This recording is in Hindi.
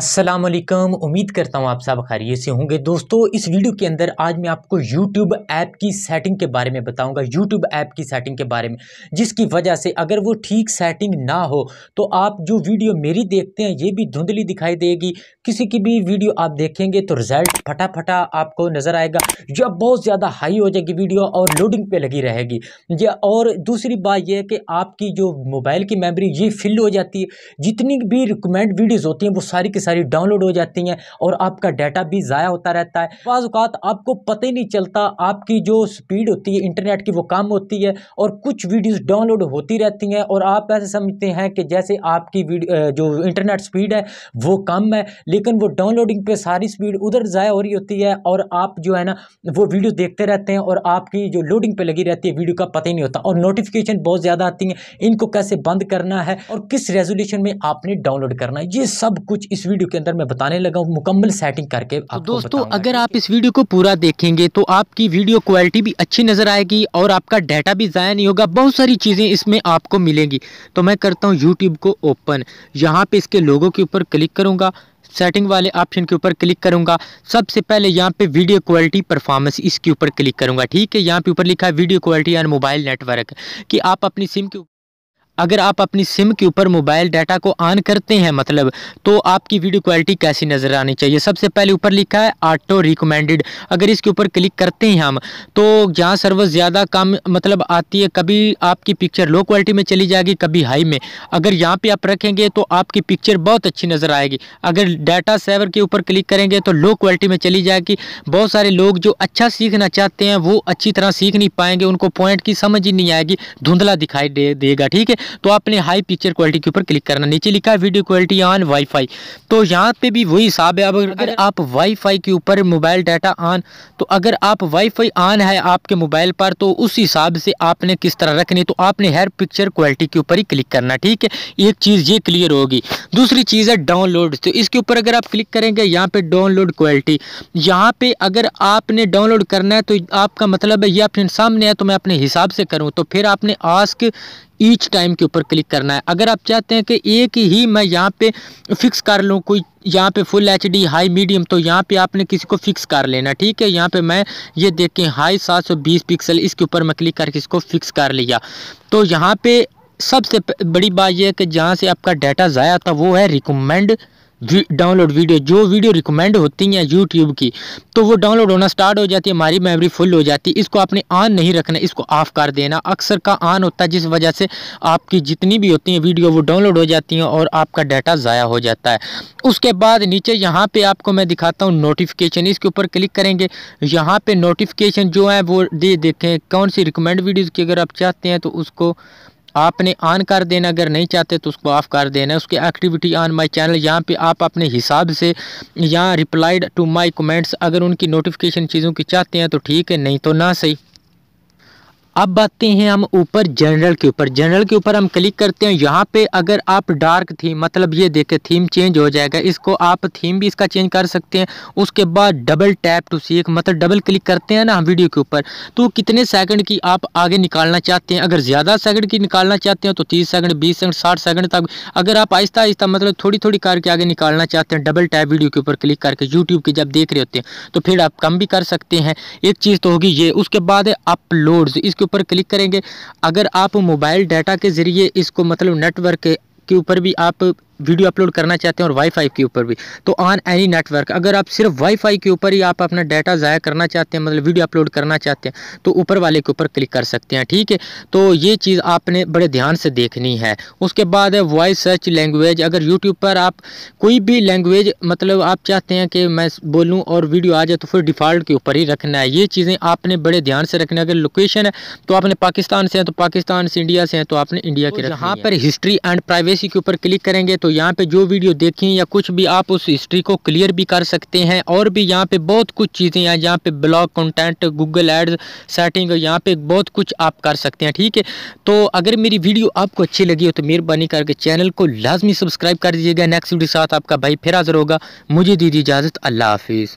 अस्सलाम वालेकुम उम्मीद करता हूँ आप सब खैरियत से होंगे दोस्तों इस वीडियो के अंदर आज मैं आपको YouTube ऐप की सेटिंग के बारे में बताऊंगा YouTube ऐप की सेटिंग के बारे में जिसकी वजह से अगर वो ठीक सेटिंग ना हो तो आप जो वीडियो मेरी देखते हैं ये भी धुंधली दिखाई देगी किसी की भी वीडियो आप देखेंगे तो रिज़ल्ट फटाफटा आपको नज़र आएगा या बहुत ज़्यादा हाई हो जाएगी वीडियो और लोडिंग पर लगी रहेगी या और दूसरी बात यह है कि आपकी जो मोबाइल की मेमरी ये फिल हो जाती है जितनी भी रिकमेंड वीडियोज़ होती हैं वो सारी सारी डाउनलोड हो जाती हैं और आपका डाटा भी ज़ाया होता रहता है बाज़ात आपको पता ही नहीं चलता आपकी जो स्पीड होती है इंटरनेट की वो कम होती है और कुछ वीडियोस डाउनलोड होती रहती हैं और आप ऐसे समझते हैं कि जैसे आपकी जो इंटरनेट स्पीड है वो कम है लेकिन वो डाउनलोडिंग पे सारी स्पीड उधर ज़ाया हो रही होती है और आप जो है ना वो वीडियो देखते रहते हैं और आपकी जो लोडिंग पर लगी रहती है वीडियो का पता ही नहीं होता और नोटिफिकेशन बहुत ज़्यादा आती हैं इनको कैसे बंद करना है और किस रेजोल्यूशन में आपने डाउनलोड करना है ये सब कुछ इस वीडियो वीडियो के अंदर मैं बताने लगा हूँ मुकम्मल सेटिंग करके तो दोस्तों अगर आप इस वीडियो को पूरा देखेंगे तो आपकी वीडियो क्वालिटी भी अच्छी नज़र आएगी और आपका डाटा भी ज़ाया नहीं होगा बहुत सारी चीज़ें इसमें आपको मिलेंगी तो मैं करता हूँ यूट्यूब को ओपन यहाँ पे इसके लोगों के ऊपर क्लिक करूंगा सेटिंग वाले ऑप्शन के ऊपर क्लिक करूंगा सबसे पहले यहाँ पे वीडियो क्वालिटी परफॉर्मेंस इसके ऊपर क्लिक करूंगा ठीक है यहाँ पे ऊपर लिखा है video quality and mobile network कि आप अपनी सिम के अगर आप अपनी सिम के ऊपर मोबाइल डाटा को ऑन करते हैं मतलब तो आपकी वीडियो क्वालिटी कैसी नज़र आनी चाहिए सबसे पहले ऊपर लिखा है ऑटो रिकमेंडेड अगर इसके ऊपर क्लिक करते हैं हम तो यहाँ सर्वर ज़्यादा कम मतलब आती है कभी आपकी पिक्चर लो क्वालिटी में चली जाएगी कभी हाई में अगर यहाँ पर आप रखेंगे तो आपकी पिक्चर बहुत अच्छी नज़र आएगी अगर डाटा सेवर के ऊपर क्लिक करेंगे तो लो क्वालिटी में चली जाएगी बहुत सारे लोग जो अच्छा सीखना चाहते हैं वो अच्छी तरह सीख नहीं पाएंगे उनको पॉइंट की समझ ही नहीं आएगी धुंधला दिखाई दे देगा ठीक है तो आपने हाई पिक्चर क्वालिटी के ऊपर क्लिक करना नीचे लिखा है वीडियो क्वालिटी ऑन वाईफाई तो यहाँ पे भी वही हिसाब है अब अगर आप वाईफाई के ऊपर मोबाइल डाटा ऑन तो अगर आप वाईफाई ऑन है आपके मोबाइल पर तो उस हिसाब से आपने किस तरह रखनी तो आपने हर पिक्चर क्वालिटी के ऊपर ही क्लिक करना ठीक है एक चीज़ ये क्लियर होगी दूसरी चीज़ है डाउनलोड तो इसके ऊपर अगर आप क्लिक करेंगे यहाँ पे डाउनलोड क्वालिटी यहाँ पे अगर आपने डाउनलोड करना है तो आपका मतलब है ये अपने सामने है तो मैं अपने हिसाब से करूँ तो फिर आपने आस्क ईच टाइम के ऊपर क्लिक करना है अगर आप चाहते हैं कि एक ही मैं यहाँ पे फिक्स कर लूँ कोई यहाँ पे full H D high medium तो यहाँ पे आपने किसी को फिक्स कर लेना ठीक है यहाँ पे मैं ये देखें हाई 720 पिक्सल इसके ऊपर मैं क्लिक करके इसको फिक्स कर लिया तो यहाँ पे सबसे बड़ी बात यह है कि जहाँ से आपका डाटा ज़ाया था वो है रिकमेंड डाउनलोड वीडियो जो वीडियो रिकमेंड होती हैं यूट्यूब की तो वो डाउनलोड होना स्टार्ट हो जाती है हमारी मेमोरी फुल हो जाती है इसको आपने ऑन नहीं रखना इसको ऑफ़ कर देना अक्सर का ऑन होता है जिस वजह से आपकी जितनी भी होती हैं वीडियो वो डाउनलोड हो जाती हैं और आपका डाटा ज़ाया हो जाता है उसके बाद नीचे यहाँ पर आपको मैं दिखाता हूँ नोटिफिकेशन इसके ऊपर क्लिक करेंगे यहाँ पर नोटिफिकेशन जो है वो दे देखें कौन सी रिकमेंड वीडियोज़ की अगर आप चाहते हैं तो उसको आपने ऑन कर देना अगर नहीं चाहते तो उसको ऑफ़ कर देना उसके एक्टिविटी ऑन माय चैनल यहाँ पे आप अपने हिसाब से यहाँ रिप्लाइड टू माय कमेंट्स अगर उनकी नोटिफिकेशन चीज़ों की चाहते हैं तो ठीक है नहीं तो ना सही अब आते हैं हम ऊपर जनरल के ऊपर जनरल के ऊपर हम क्लिक करते हैं यहाँ पे अगर आप डार्क थीम मतलब ये देखें थीम चेंज हो जाएगा इसको आप थीम भी इसका चेंज कर सकते हैं उसके बाद डबल टैप टू सीख मतलब डबल क्लिक करते हैं ना हम वीडियो के ऊपर तो कितने सेकंड की आप आगे निकालना चाहते हैं अगर ज़्यादा सेकंड की निकालना चाहते हैं तो तीस सेकंड बीस सेकंड साठ सेकंड तक अगर आप आहिस्ता आहिस्ता मतलब थोड़ी थोड़ी करके आगे निकालना चाहते हैं डबल टैप वीडियो के ऊपर क्लिक करके यूट्यूब के जब देख रहे होते हैं तो फिर आप कम भी कर सकते हैं एक चीज़ तो होगी ये उसके बाद अपलोड्स इस इसके ऊपर क्लिक करेंगे अगर आप मोबाइल डाटा के ज़रिए इसको मतलब नेटवर्क के ऊपर भी आप वीडियो अपलोड करना चाहते हैं और वाईफाई के ऊपर भी तो ऑन एनी नेटवर्क अगर आप सिर्फ वाईफाई के ऊपर ही आप अपना डाटा ज़ाया करना चाहते हैं मतलब वीडियो अपलोड करना चाहते हैं तो ऊपर वाले के ऊपर क्लिक कर सकते हैं ठीक है तो ये चीज़ आपने बड़े ध्यान से देखनी है उसके बाद है वॉइस सर्च लैंग्वेज अगर यूट्यूब पर आप कोई भी लैंग्वेज मतलब आप चाहते हैं कि मैं बोलूँ और वीडियो आ जाए तो फिर डिफ़ॉल्ट के ऊपर ही रखना है ये चीज़ें आपने बड़े ध्यान से रखना है अगर लोकेशन है तो आपने पाकिस्तान से हैं तो पाकिस्तान से इंडिया से हैं तो आपने इंडिया के यहाँ तो पर हिस्ट्री एंड प्राइवेसी के ऊपर क्लिक करेंगे तो तो यहाँ पे जो वीडियो देखें या कुछ भी आप उस हिस्ट्री को क्लियर भी कर सकते हैं और भी यहाँ पे बहुत कुछ चीज़ें हैं जहाँ पे blog content Google ads setting यहाँ पे बहुत कुछ आप कर सकते हैं ठीक है तो अगर मेरी वीडियो आपको अच्छी लगी हो तो मेहरबानी करके चैनल को लाजमी सब्सक्राइब कर दीजिएगा नेक्स्ट वीडियो साथ आपका भाई फिर हाजिर होगा मुझे दीजिए इजाज़त अल्लाह हाफिज़